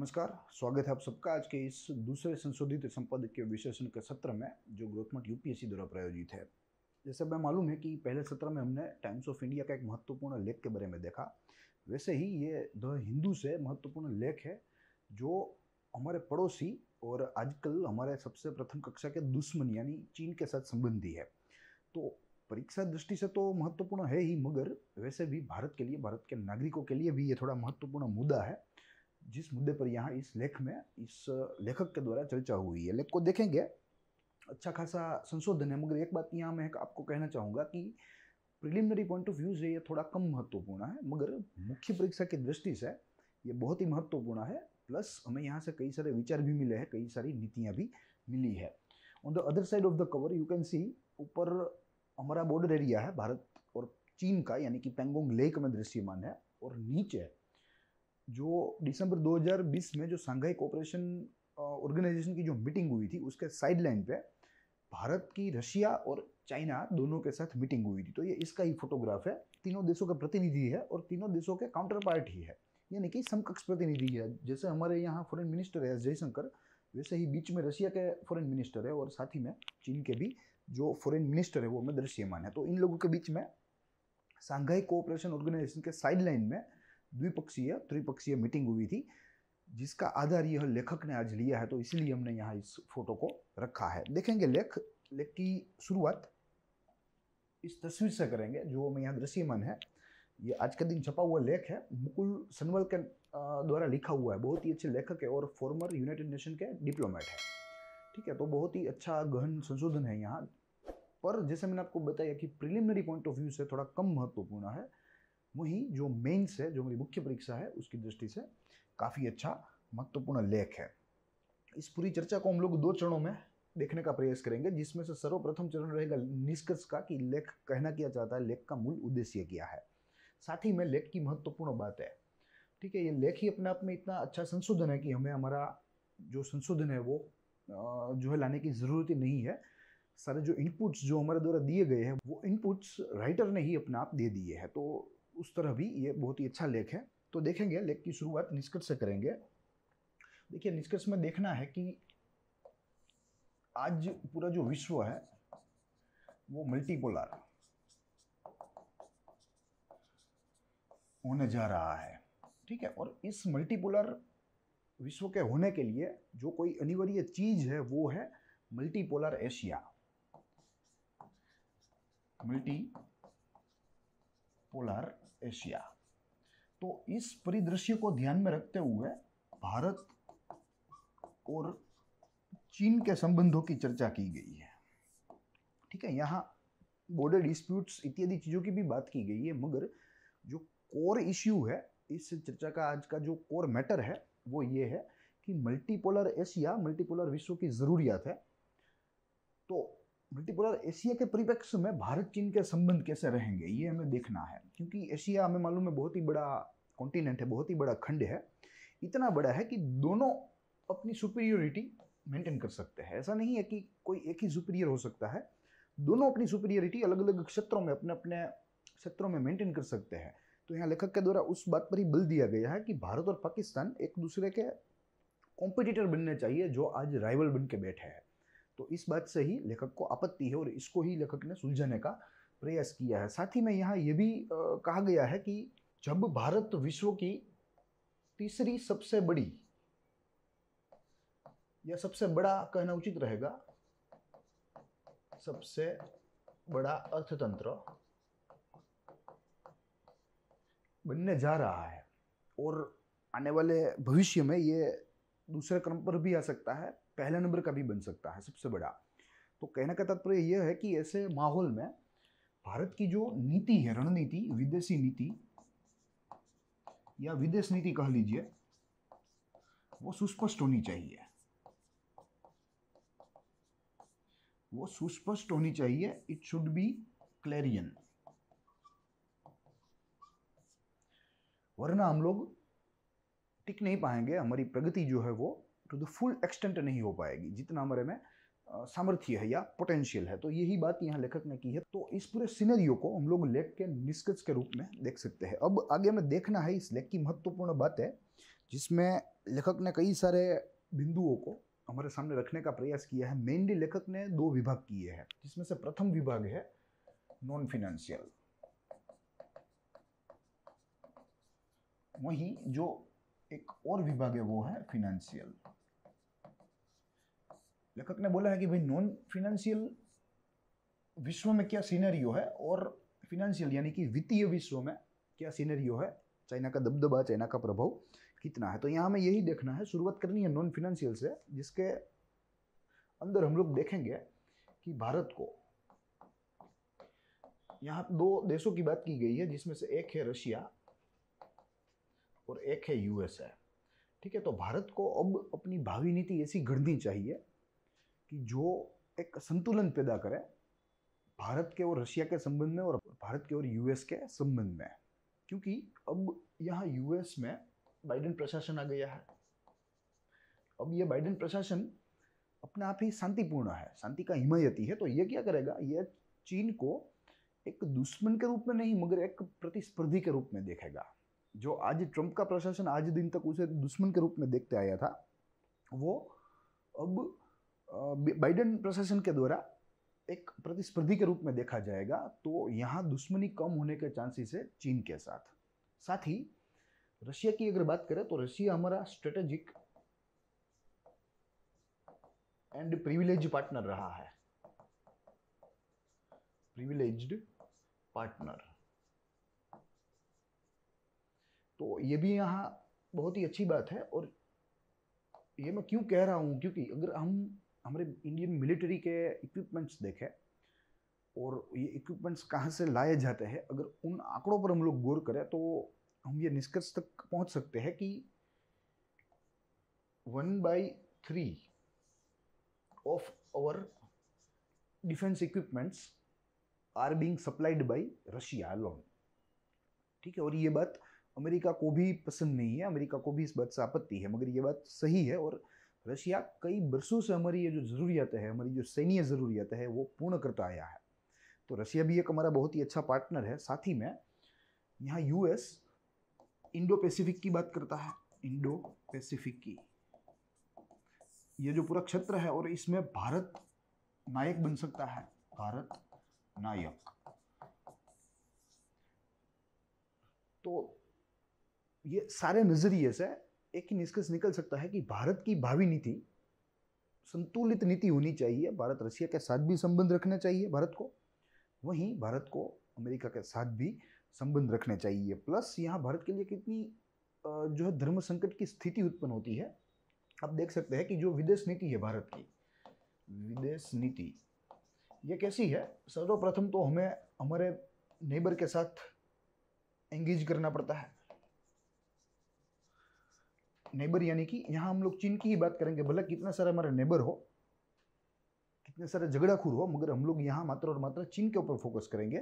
नमस्कार स्वागत है आप सबका आज के इस दूसरे संशोधित संपादक के विश्लेषण के सत्र में जो ग्रोथमट यूपीएससी द्वारा प्रायोजित है जैसे मैं मालूम है कि पहले सत्र में हमने टाइम्स ऑफ इंडिया का एक महत्वपूर्ण लेख के बारे में देखा वैसे ही ये द हिंदू से महत्वपूर्ण लेख है जो हमारे पड़ोसी और आजकल हमारे सबसे प्रथम कक्षा के दुश्मन यानी चीन के साथ संबंधी है तो परीक्षा दृष्टि से तो महत्वपूर्ण है ही मगर वैसे भी भारत के लिए भारत के नागरिकों के लिए भी ये थोड़ा महत्वपूर्ण मुद्दा है जिस मुद्दे पर यहाँ इस लेख में इस लेखक के द्वारा चर्चा हुई है लेख को देखेंगे अच्छा खासा संशोधन है मगर एक बात यहाँ मैं आपको कहना चाहूँगा कि प्रिलिमिनरी पॉइंट ऑफ व्यू से ये थोड़ा कम महत्वपूर्ण है मगर मुख्य परीक्षा की दृष्टि से ये बहुत ही महत्वपूर्ण है प्लस हमें यहाँ से कई सारे विचार भी मिले हैं कई सारी नीतियाँ भी मिली है on the other side of the cover you can see ऊपर हमारा बॉर्डर एरिया है भारत और चीन का यानी कि पेंगोंग लेक में दृश्यमान है और नीचे जो दिसंबर 2020 में जो सांघाई कोऑपरेशन ऑर्गेनाइजेशन की जो मीटिंग हुई थी उसके साइडलाइन पे भारत की रशिया और चाइना दोनों के साथ मीटिंग हुई थी तो ये इसका ही फोटोग्राफ है तीनों देशों का प्रतिनिधि है और तीनों देशों के काउंटर पार्ट ही है यानी कि समकक्ष प्रतिनिधि है जैसे हमारे यहाँ फॉरेन मिनिस्टर है जयशंकर वैसे ही बीच में रशिया के फॉरेन मिनिस्टर है और साथ ही में चीन के भी जो फॉरेन मिनिस्टर है वो हमें दृश्यमान है तो इन लोगों के बीच में सांघाई कोऑपरेशन ऑर्गेनाइजेशन के साइडलाइन में द्विपक्षीय त्रिपक्षीय मीटिंग हुई थी जिसका आधार यह लेखक ने आज लिया है तो इसलिए हमने यहाँ इस फोटो को रखा है देखेंगे लेख लेख की शुरुआत इस तस्वीर से करेंगे जो हमें यहाँ दृश्यमान है ये आज के दिन छपा हुआ लेख है मुकुल सनवल के द्वारा लिखा हुआ है बहुत ही अच्छे लेखक है और फॉर्मर यूनाइटेड नेशन के डिप्लोमेट है ठीक है तो बहुत ही अच्छा गहन संशोधन है यहाँ पर जैसे मैंने आपको बताया कि प्रिलिमिनरी पॉइंट ऑफ व्यू से थोड़ा कम महत्वपूर्ण है वहीं जो मेंस है जो मेरी मुख्य परीक्षा है उसकी दृष्टि से काफ़ी अच्छा महत्वपूर्ण लेख है इस पूरी चर्चा को हम लोग दो चरणों में देखने का प्रयास करेंगे जिसमें से सर्वप्रथम चरण रहेगा निष्कर्ष का कि लेख कहना क्या चाहता है लेख का मूल उद्देश्य क्या है साथ ही में लेख की महत्वपूर्ण बात है ठीक है ये लेख ही अपने आप में इतना अच्छा संशोधन है कि हमें हमारा जो संशोधन है वो जो है लाने की ज़रूरत ही नहीं है सारे जो इनपुट्स जो हमारे द्वारा दिए गए हैं वो इनपुट्स राइटर ने ही अपने आप दे दिए हैं तो उस तरह भी ये बहुत ही अच्छा लेख है तो देखेंगे लेख की शुरुआत निष्कर्ष से करेंगे देखिए निष्कर्ष में देखना है कि आज पूरा जो विश्व है वो मल्टीपोलर होने जा रहा है ठीक है और इस मल्टीपोलर विश्व के होने के लिए जो कोई अनिवार्य चीज है वो है multipolar Asia multi polar Asia तो इस परिदृश्य को ध्यान में रखते हुए भारत और चीन के संबंधों की चर्चा की गई है ठीक है यहाँ बॉर्डर डिस्प्यूट्स इत्यादि चीज़ों की भी बात की गई है मगर जो कोर इश्यू है इस चर्चा का आज का जो कोर मैटर है वो ये है कि मल्टीपोलर एशिया मल्टीपोलर विश्व की ज़रूरियात है तो मल्टीपोलर एशिया के परिप्रेक्ष्य में भारत चीन के संबंध कैसे रहेंगे ये हमें देखना है क्योंकि एशिया हमें मालूम है बहुत ही बड़ा कॉन्टिनेंट है बहुत ही बड़ा खंड है इतना बड़ा है कि दोनों अपनी सुपीरियोरिटी मेंटेन कर सकते हैं ऐसा नहीं है कि कोई एक ही सुपीरियर हो सकता है दोनों अपनी सुपीरियरिटी अलग अलग क्षेत्रों में अपने अपने क्षेत्रों में मेंटेन कर सकते हैं तो यहाँ लेखक के द्वारा उस बात पर ही बल दिया गया है कि भारत और पाकिस्तान एक दूसरे के कॉम्पिटिटर बनने चाहिए जो आज राइवल बन के बैठे हैं तो इस बात से ही लेखक को आपत्ति है और इसको ही लेखक ने सुलझाने का प्रयास किया है साथ ही में यहाँ ये भी कहा गया है कि जब भारत विश्व की तीसरी सबसे बड़ी या सबसे बड़ा कहना उचित रहेगा सबसे बड़ा अर्थतंत्र बनने जा रहा है और आने वाले भविष्य में ये दूसरे क्रम पर भी आ सकता है पहला नंबर का भी बन सकता है सबसे बड़ा तो कहने का तात्पर्य यह है कि ऐसे माहौल में भारत की जो नीति है रणनीति विदेशी नीति या विदेश नीति कह लीजिए वो सुस्पष्ट होनी चाहिए वो सुस्पष्ट होनी चाहिए इट शुड बी क्लेरियन वरना हम लोग टिक नहीं पाएंगे हमारी प्रगति जो है वो टू द फुल एक्सटेंट नहीं हो पाएगी जितना हमारे में सामर्थ्य है या पोटेंशियल है तो यही बात यहाँ लेखक ने की है तो इस पूरे सिनेरियो को हम लोग लेख के निष्कर्ष के रूप में देख सकते हैं अब आगे हमें देखना है इस लेख की महत्वपूर्ण बात है जिसमें लेखक ने कई सारे बिंदुओं को हमारे सामने रखने का प्रयास किया है मेनली लेखक ने दो विभाग किए हैं जिसमें से प्रथम विभाग है नॉन फिनेंशियल वहीं जो एक और विभाग है वो है फिनेंशियल लेखक ने बोला है कि भाई नॉन फिनेंशियल विश्व में क्या सीनरियो है और फिनेंशियल यानी कि वित्तीय विश्व में क्या सीनरियो है चाइना का दबदबा चाइना का प्रभाव कितना है तो यहाँ हमें यही देखना है शुरुआत करनी है नॉन फिनेंशियल से जिसके अंदर हम लोग देखेंगे कि भारत को यहाँ दो देशों की बात की गई है जिसमें से एक है रशिया और एक है यूएसए ठीक है तो भारत को अब अपनी भावी नीति ऐसी घड़नी चाहिए कि जो एक संतुलन पैदा करे भारत के और रशिया के संबंध में और भारत के और यूएस के संबंध में क्योंकि अब यहाँ यूएस में बाइडेन प्रशासन आ गया है अब ये बाइडेन प्रशासन अपने आप ही शांतिपूर्ण है शांति का हिमायती है तो ये क्या करेगा ये चीन को एक दुश्मन के रूप में नहीं मगर एक प्रतिस्पर्धी के रूप में देखेगा जो आज ट्रंप का प्रशासन आज दिन तक उसे दुश्मन के रूप में देखते आया था वो अब बाइडन प्रशासन के द्वारा एक प्रतिस्पर्धी के रूप में देखा जाएगा तो यहाँ दुश्मनी कम होने के चांसेस है चीन के साथ साथ ही रशिया की अगर बात करें तो रशिया हमारा स्ट्रेटेजिक एंड प्रिविलेज पार्टनर रहा है प्रिविलेज्ड पार्टनर तो ये भी यहाँ बहुत ही अच्छी बात है और ये मैं क्यों कह रहा हूं क्योंकि अगर हम हमारे इंडियन मिलिट्री के इक्विपमेंट्स देखे और ये इक्विपमेंट्स कहाँ से लाए जाते हैं अगर उन आंकड़ों पर हम लोग गौर करें तो हम ये निष्कर्ष तक पहुंच सकते हैं कि one by three of our defence equipments are being supplied by Russia alone ठीक है और ये बात अमेरिका को भी पसंद नहीं है अमेरिका को भी इस बात से आपत्ति है मगर ये बात सही है और रशिया कई बरसों से हमारी ये जो ज़रूरियात है हमारी जो सैन्य ज़रूरियात है वो पूर्ण करता आया है तो रशिया भी एक हमारा बहुत ही अच्छा पार्टनर है साथ ही में यहाँ यूएस इंडो पैसिफिक की बात करता है इंडो पैसिफिक की ये जो पूरा क्षेत्र है और इसमें भारत नायक बन सकता है भारत नायक तो ये सारे नजरिए से एक ही निष्कर्ष निकल सकता है कि भारत की भावी नीति संतुलित नीति होनी चाहिए भारत रशिया के साथ भी संबंध रखना चाहिए भारत को वहीं भारत को अमेरिका के साथ भी संबंध रखने चाहिए प्लस यहाँ भारत के लिए कितनी जो है धर्म संकट की स्थिति उत्पन्न होती है आप देख सकते हैं कि जो विदेश नीति है भारत की विदेश नीति ये कैसी है सर्वप्रथम तो हमें हमारे नेबर के साथ एंगेज करना पड़ता है नेबर यानी कि यहाँ हम लोग चीन की ही बात करेंगे भले कितना सारा हमारा नेबर हो कितने सारे झगड़ाखोर हो मगर हम लोग यहाँ मात्र और मात्र चीन के ऊपर फोकस करेंगे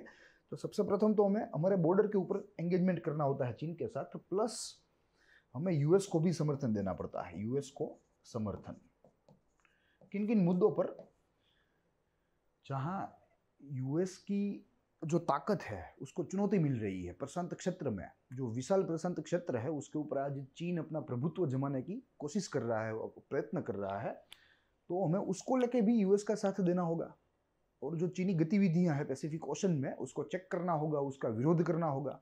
तो सबसे प्रथम तो हमें हमारे बॉर्डर के ऊपर एंगेजमेंट करना होता है चीन के साथ प्लस हमें यूएस को भी समर्थन देना पड़ता है यूएस को समर्थन किन किन मुद्दों पर जहाँ यूएस की जो ताकत है उसको चुनौती मिल रही है प्रशांत क्षेत्र में जो विशाल प्रशांत क्षेत्र है उसके ऊपर आज चीन अपना प्रभुत्व जमाने की कोशिश कर रहा है प्रयत्न कर रहा है तो हमें उसको लेके भी यूएस का साथ देना होगा और जो चीनी गतिविधियां हैं पैसिफिक ओशन में उसको चेक करना होगा उसका विरोध करना होगा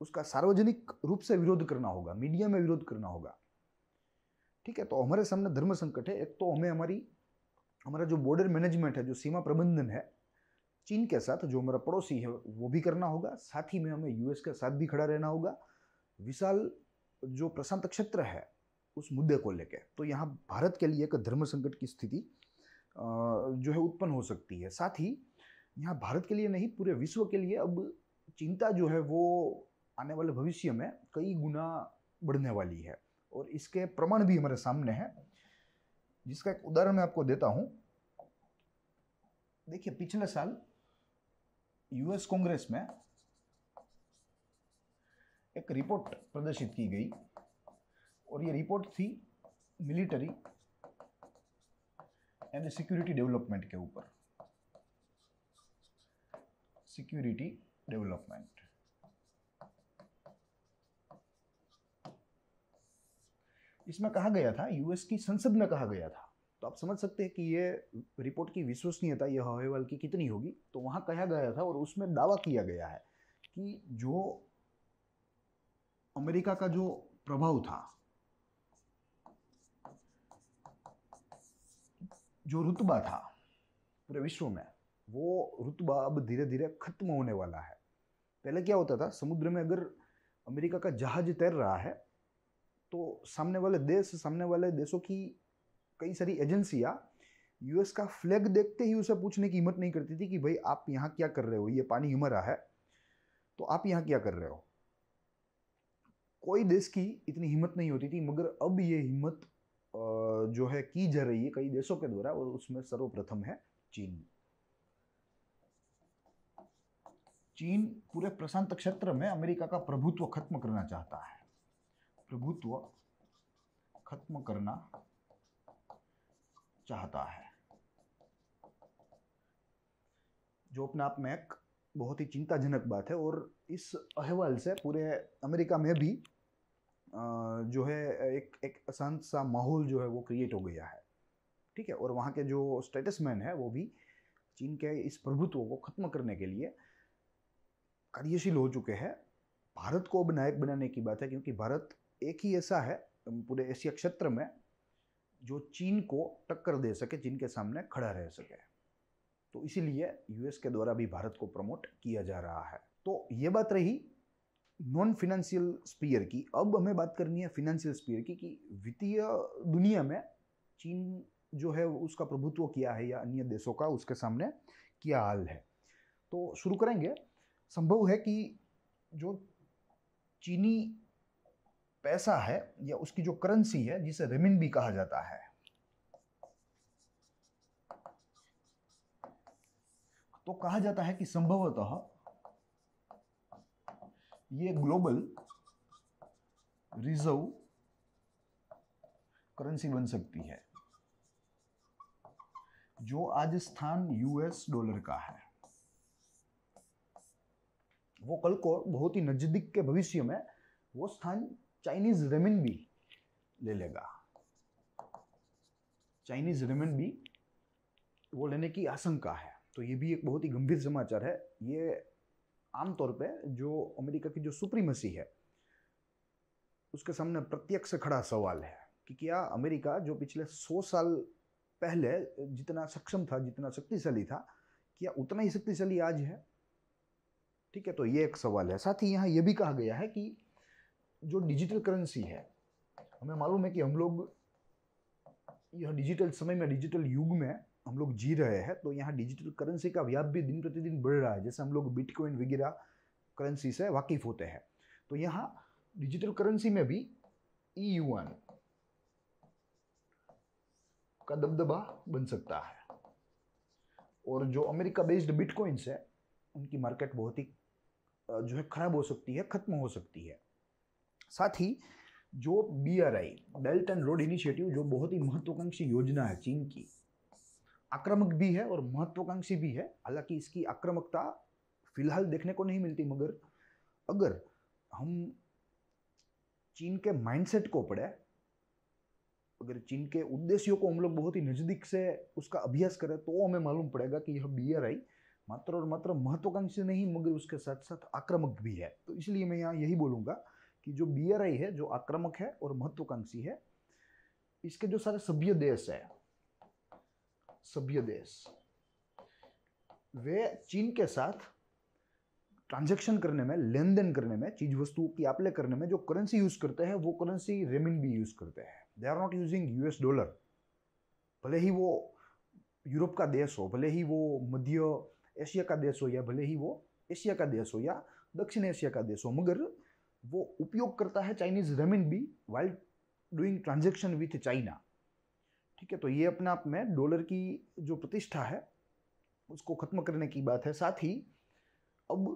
उसका सार्वजनिक रूप से विरोध करना होगा मीडिया में विरोध करना होगा ठीक है तो हमारे सामने धर्म संकट है एक तो हमें हमारी हमारा जो बॉर्डर मैनेजमेंट है जो सीमा प्रबंधन है चीन के साथ जो हमारा पड़ोसी है वो भी करना होगा साथ ही में हमें यूएस के साथ भी खड़ा रहना होगा विशाल जो प्रशांत क्षेत्र है उस मुद्दे को लेकर तो यहाँ भारत के लिए एक धर्म संकट की स्थिति जो है उत्पन्न हो सकती है साथ ही यहाँ भारत के लिए नहीं पूरे विश्व के लिए अब चिंता जो है वो आने वाले भविष्य में कई गुना बढ़ने वाली है और इसके प्रमाण भी हमारे सामने हैं जिसका एक उदाहरण मैं आपको देता हूँ देखिए पिछले साल यूएस कांग्रेस में एक रिपोर्ट प्रदर्शित की गई और ये रिपोर्ट थी मिलिट्री एंड सिक्योरिटी डेवलपमेंट के ऊपर सिक्योरिटी डेवलपमेंट इसमें कहा गया था यूएस की संसद में कहा गया था तो आप समझ सकते हैं कि ये रिपोर्ट की विश्वसनीयता ये हवेवाल की कितनी होगी तो वहाँ कहा गया था और उसमें दावा किया गया है कि जो अमेरिका का जो प्रभाव था जो रुतबा था पूरे विश्व में वो रुतबा अब धीरे धीरे खत्म होने वाला है पहले क्या होता था समुद्र में अगर अमेरिका का जहाज तैर रहा है तो सामने वाले देश सामने वाले देशों की कई सारी एजेंसियाँ यूएस का फ्लैग देखते ही उसे पूछने की हिम्मत नहीं करती थी कि भाई आप यहाँ क्या कर रहे हो ये पानी हमारा है तो आप यहाँ क्या कर रहे हो कोई देश की इतनी हिम्मत नहीं होती थी मगर अब ये हिम्मत जो है की जा रही है कई देशों के द्वारा और उसमें सर्वप्रथम है चीन चीन पूरे प्रशांत क्षेत्र में अमेरिका का प्रभुत्व खत्म करना चाहता है प्रभुत्व खत्म करना चाहता है जो अपने आप में एक बहुत ही चिंताजनक बात है और इस अहवाल से पूरे अमेरिका में भी जो है एक एक अशांत सा माहौल जो है वो क्रिएट हो गया है ठीक है और वहाँ के जो स्टेटसमैन है वो भी चीन के इस प्रभुत्व को खत्म करने के लिए कार्यशील हो चुके हैं भारत को अब नायक बनाने की बात है क्योंकि भारत एक ही ऐसा है पूरे एशिया क्षेत्र में जो चीन को टक्कर दे सके चीन के सामने खड़ा रह सके तो इसीलिए यूएस के द्वारा भी भारत को प्रमोट किया जा रहा है तो ये बात रही नॉन फिनेंशियल स्पीयर की अब हमें बात करनी है फिनेंशियल स्पीयर की कि वित्तीय दुनिया में चीन जो है उसका प्रभुत्व किया है या अन्य देशों का उसके सामने क्या हाल है तो शुरू करेंगे संभव है कि जो चीनी पैसा है या उसकी जो करेंसी है जिसे रेमिन भी कहा जाता है तो कहा जाता है कि संभवतः ये ग्लोबल रिजर्व करेंसी बन सकती है जो आज स्थान यूएस डॉलर का है वो कल को बहुत ही नजदीक के भविष्य में वो स्थान चाइनीज रेमिन भी ले लेगा चाइनीज रेमिन भी वो लेने की आशंका है तो ये भी एक बहुत ही गंभीर समाचार है ये आमतौर पे जो अमेरिका की जो सुप्रीमसी है उसके सामने प्रत्यक्ष खड़ा सवाल है कि क्या अमेरिका जो पिछले 100 साल पहले जितना सक्षम था जितना शक्तिशाली था क्या उतना ही शक्तिशाली आज है ठीक है तो ये एक सवाल है साथ ही यहाँ ये भी कहा गया है कि जो डिजिटल करेंसी है हमें मालूम है कि हम लोग यह डिजिटल समय में डिजिटल युग में हम लोग जी रहे हैं तो यहाँ डिजिटल करेंसी का व्याप भी दिन प्रतिदिन बढ़ रहा है जैसे हम लोग बिटकॉइन वगैरह करेंसी से वाकिफ होते हैं तो यहाँ डिजिटल करेंसी में भी ई e यूएन का दबदबा बन सकता है और जो अमेरिका बेस्ड बिटकॉइंस है उनकी मार्केट बहुत ही जो है खराब हो सकती है ख़त्म हो सकती है साथ ही जो B R I belt and road initiative जो बहुत ही महत्वाकांक्षी योजना है चीन की आक्रामक भी है और महत्वाकांक्षी भी है हालांकि इसकी आक्रामकता फिलहाल देखने को नहीं मिलती मगर अगर हम चीन के माइंडसेट को पढ़े अगर चीन के उद्देश्यों को हम लोग बहुत ही नज़दीक से उसका अभ्यास करें तो हमें मालूम पड़ेगा कि यह बी आर आई मात्र और मात्र महत्वाकांक्षी नहीं मगर उसके साथ साथ आक्रामक भी है तो इसलिए मैं यहाँ यही बोलूँगा कि जो बीआरआई है जो आक्रामक है और महत्वाकांक्षी है इसके जो सारे सभ्य देश है सभ्य देश वे चीन के साथ ट्रांजेक्शन करने में लेन देन करने में चीज वस्तु की आपले करने में जो करेंसी यूज करते हैं वो करेंसी रेमिन भी यूज करते हैं they are not using US dollar भले ही वो यूरोप का देश हो भले ही वो मध्य एशिया का देश हो या भले ही वो एशिया का देश हो या दक्षिण एशिया का देश हो मगर वो उपयोग करता है Chinese renminbi while doing transaction with China ठीक है तो ये अपने आप में डॉलर की जो प्रतिष्ठा है उसको ख़त्म करने की बात है साथ ही अब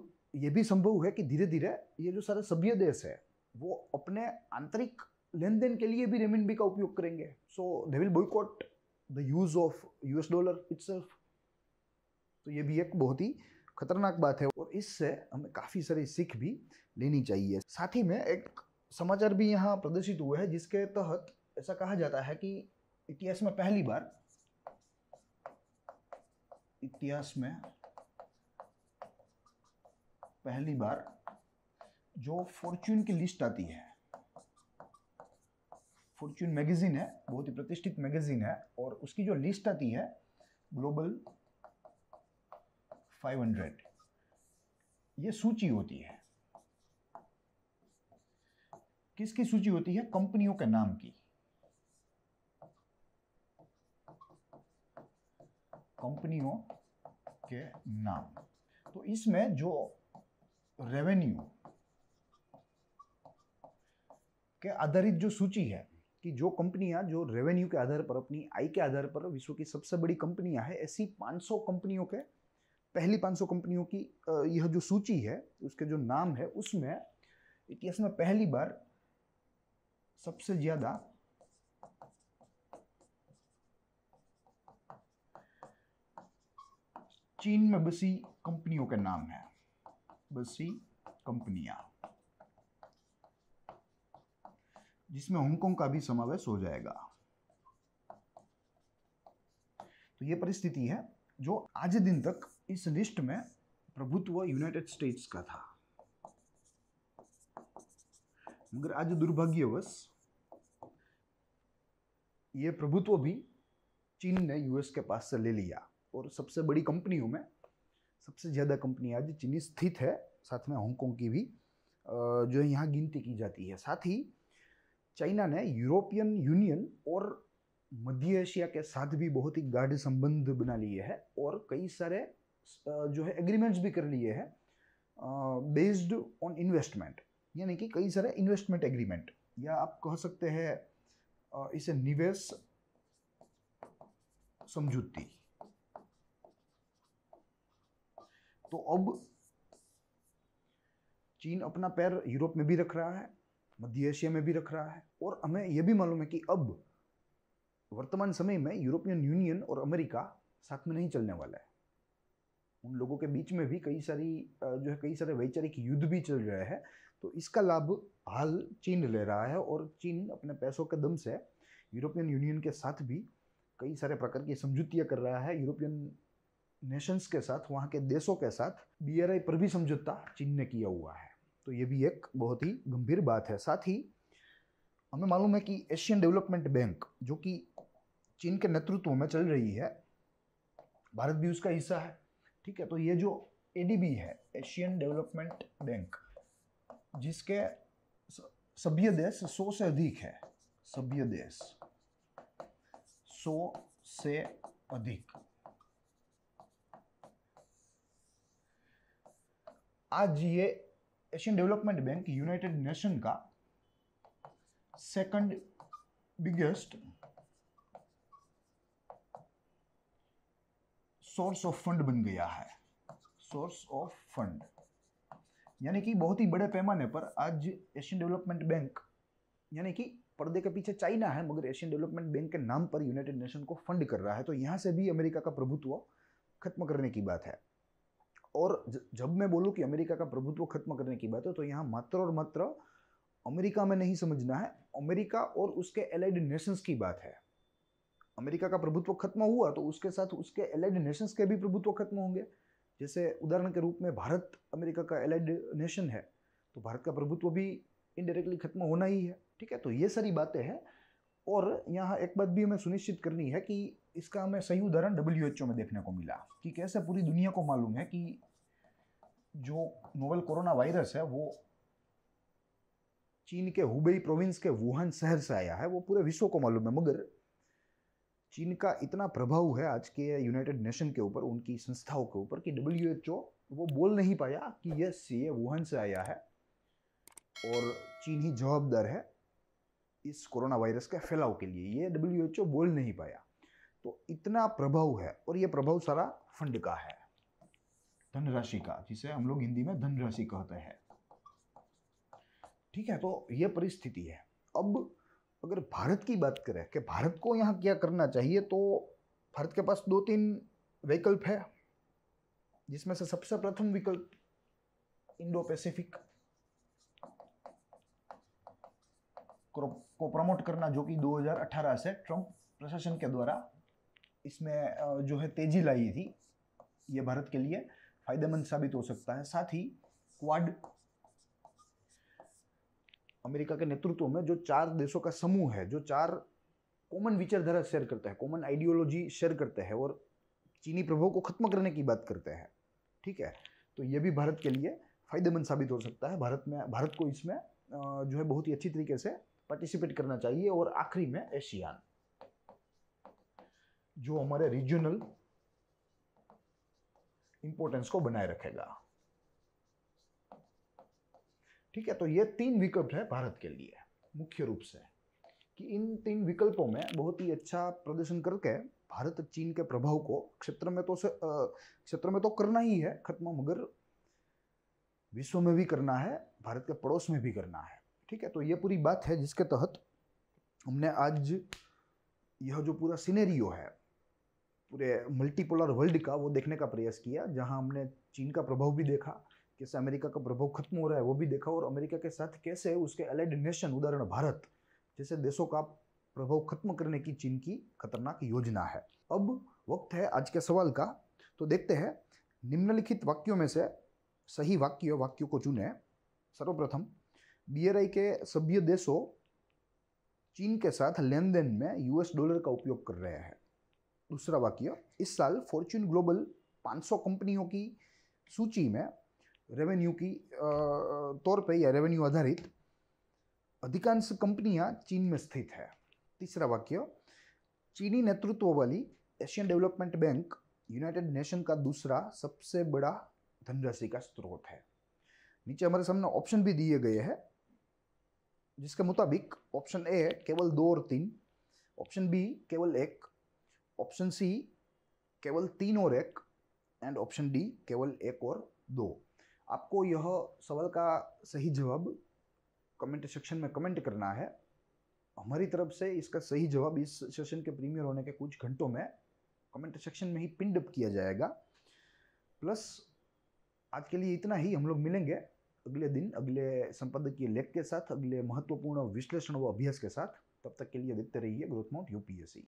ये भी संभव है कि धीरे धीरे ये जो सारे सभ्य देश है वो अपने आंतरिक लेन देन के लिए भी रेमिनबी का उपयोग करेंगे so they will boycott the use of US dollar it's तो ये भी एक बहुत ही खतरनाक बात है और इससे हमें काफ़ी सारी सीख भी लेनी चाहिए साथ ही में एक समाचार भी यहाँ प्रदर्शित हुए है जिसके तहत ऐसा कहा जाता है कि इतिहास में पहली बार इतिहास में पहली बार जो फॉर्च्यून की लिस्ट आती है फॉर्च्यून मैगजीन है बहुत ही प्रतिष्ठित मैगजीन है और उसकी जो लिस्ट आती है ग्लोबल 500 ये सूची होती है किसकी सूची होती है कंपनियों के नाम की कंपनियों के नाम तो इसमें जो रेवेन्यू के आधारित जो सूची है कि जो कंपनियां जो रेवेन्यू के आधार पर अपनी आई के आधार पर विश्व की सबसे बड़ी कंपनियां है ऐसी 500 कंपनियों के पहली 500 कंपनियों की यह जो सूची है उसके जो नाम है उसमें इतिहास में पहली बार सबसे ज़्यादा चीन में बसी कंपनियों के नाम है बसी कंपनियां जिसमें हांगकॉन्ग का भी समावेश हो जाएगा तो यह परिस्थिति है जो आज दिन तक इस लिस्ट में प्रभुत्व यूनाइटेड स्टेट्स का था मगर आज दुर्भाग्यवश ये प्रभुत्व भी चीन ने यूएस के पास से ले लिया और सबसे बड़ी कंपनियों में सबसे ज़्यादा कंपनी आज चीनी स्थित है साथ में हांगकॉन्ग की भी जो यहाँ गिनती की जाती है साथ ही चाइना ने यूरोपियन यूनियन और मध्य एशिया के साथ भी बहुत ही गाढ़े संबंध बना लिए हैं और कई सारे जो है एग्रीमेंट्स भी कर लिए हैं बेस्ड ऑन इन्वेस्टमेंट यानी कि कई सारे इन्वेस्टमेंट एग्रीमेंट या आप कह सकते हैं इसे निवेश समझौती तो अब चीन अपना पैर यूरोप में भी रख रहा है मध्य एशिया में भी रख रहा है और हमें यह भी मालूम है कि अब वर्तमान समय में यूरोपियन यूनियन और अमेरिका साथ में नहीं चलने वाला है उन लोगों के बीच में भी कई सारी जो है कई सारे वैचारिक युद्ध भी चल रहे हैं तो इसका लाभ हाल चीन ले रहा है और चीन अपने पैसों के दम से यूरोपियन यूनियन के साथ भी कई सारे प्रकार की समझौतियाँ कर रहा है यूरोपियन नेशंस के साथ वहाँ के देशों के साथ बी पर भी समझौता चीन ने किया हुआ है तो ये भी एक बहुत ही गंभीर बात है साथ ही हमें मालूम है कि एशियन डेवलपमेंट बैंक जो कि चीन के नेतृत्व में चल रही है भारत भी उसका हिस्सा है ठीक है तो ये जो एडीबी है एशियन डेवलपमेंट बैंक जिसके सभ्य देश सौ से अधिक है सभ्य देश सौ से अधिक आज ये Asian Development Bank United Nation का second biggest source of fund बन गया है सोर्स ऑफ फंड यानी कि बहुत ही बड़े पैमाने पर आज एशियन डेवलपमेंट बैंक यानी कि पर्दे के पीछे चाइना है मगर एशियन डेवलपमेंट बैंक के नाम पर यूनाइटेड नेशन को फंड कर रहा है तो यहाँ से भी अमेरिका का प्रभुत्व खत्म करने की बात है और जब मैं बोलूँ कि अमेरिका का प्रभुत्व खत्म करने की बात है तो यहाँ मात्र और मात्र अमेरिका में नहीं समझना है अमेरिका और उसके एलाइड नेशंस की बात है अमेरिका का प्रभुत्व खत्म हुआ तो उसके साथ उसके एलाइड नेशंस के भी प्रभुत्व खत्म होंगे जैसे उदाहरण के रूप में भारत अमेरिका का एलाइड नेशन है तो भारत का प्रभुत्व भी इनडायरेक्टली खत्म होना ही है ठीक है तो ये सारी बातें हैं और यहाँ एक बात भी हमें सुनिश्चित करनी है कि इसका हमें सही उदाहरण डब्ल्यू में देखने को मिला कि कैसे पूरी दुनिया को मालूम है कि जो नोवल कोरोना वायरस है वो चीन के हुबई प्रोविंस के वुहान शहर से आया है वो पूरे विश्व को मालूम है मगर चीन का इतना प्रभाव है आज के यूनाइटेड नेशन के ऊपर उनकी संस्थाओं के ऊपर कि डब्ल्यू एच ओ वो बोल नहीं पाया कि यस ये वुहान से आया है और चीन ही जवाबदार है इस कोरोना वायरस के फैलाव के लिए ये डब्ल्यू एच ओ बोल नहीं पाया तो इतना प्रभाव है और ये प्रभाव सारा फंड का है धनराशि का जिसे हम लोग हिंदी में धनराशि कहते हैं ठीक है तो ये परिस्थिति है अब अगर भारत की बात करें कि भारत को यहाँ क्या करना चाहिए तो भारत के पास दो तीन विकल्प है जिसमें से सबसे प्रथम विकल्प इंडो पैसिफिक को प्रमोट करना जो कि 2018 से ट्रंप प्रशासन के द्वारा इसमें जो है तेजी लाई थी ये भारत के लिए फायदेमंद साबित हो सकता है साथ ही क्वाड अमेरिका के नेतृत्व में जो चार देशों का समूह है जो चार कॉमन विचारधारा शेयर करते हैं कॉमन आइडियोलॉजी शेयर करते हैं और चीनी प्रभाव को खत्म करने की बात करते हैं ठीक है तो ये भी भारत के लिए फ़ायदेमंद साबित हो सकता है भारत में भारत को इसमें जो है बहुत ही अच्छी तरीके से पार्टिसिपेट करना चाहिए और आखिरी में एशियान जो हमारे रीजनल इंपोर्टेंस को बनाए रखेगा ठीक है तो ये तीन विकल्प है भारत के लिए मुख्य रूप से कि इन तीन विकल्पों में बहुत ही अच्छा प्रदर्शन करके भारत चीन के प्रभाव को क्षेत्र में तो क्षेत्र में तो करना ही है खत्म मगर विश्व में भी करना है भारत के पड़ोस में भी करना है ठीक है तो ये पूरी बात है जिसके तहत हमने आज यह जो पूरा सिनेरियो है पूरे मल्टीपोलर वर्ल्ड का वो देखने का प्रयास किया जहां हमने चीन का प्रभाव भी देखा कैसे अमेरिका का प्रभाव खत्म हो रहा है वो भी देखा और अमेरिका के साथ कैसे उसके अलाइड नेशन उदाहरण भारत जैसे देशों का प्रभाव खत्म करने की चीन की खतरनाक योजना है अब वक्त है आज के सवाल का तो देखते हैं निम्नलिखित वाक्यों में से सही वाक्य वाक्यों को चुने सर्वप्रथम बी के सभ्य देशों चीन के साथ लेन देन में यूएस डॉलर का उपयोग कर रहे हैं दूसरा वाक्य इस साल फॉर्च्यून ग्लोबल 500 कंपनियों की सूची में रेवेन्यू की तौर पे या रेवेन्यू आधारित अधिकांश कंपनियां चीन में स्थित है तीसरा वाक्य चीनी नेतृत्व वाली Asian Development Bank United Nation का दूसरा सबसे बड़ा धनराशि का स्रोत है नीचे हमारे सामने ऑप्शन भी दिए गए हैं जिसके मुताबिक ऑप्शन ए केवल दो और तीन ऑप्शन बी केवल एक ऑप्शन सी केवल तीन और एक एंड ऑप्शन डी केवल एक और दो आपको यह सवाल का सही जवाब कमेंट सेक्शन में कमेंट करना है हमारी तरफ से इसका सही जवाब इस सेशन के प्रीमियर होने के कुछ घंटों में कमेंट सेक्शन में ही पिंड अप किया जाएगा प्लस आज के लिए इतना ही हम लोग मिलेंगे अगले दिन अगले संपादकीय लेख के साथ अगले महत्वपूर्ण विश्लेषण व अभ्यास के साथ तब तक के लिए देखते रहिए ग्रोथ माउंट यूपीएससी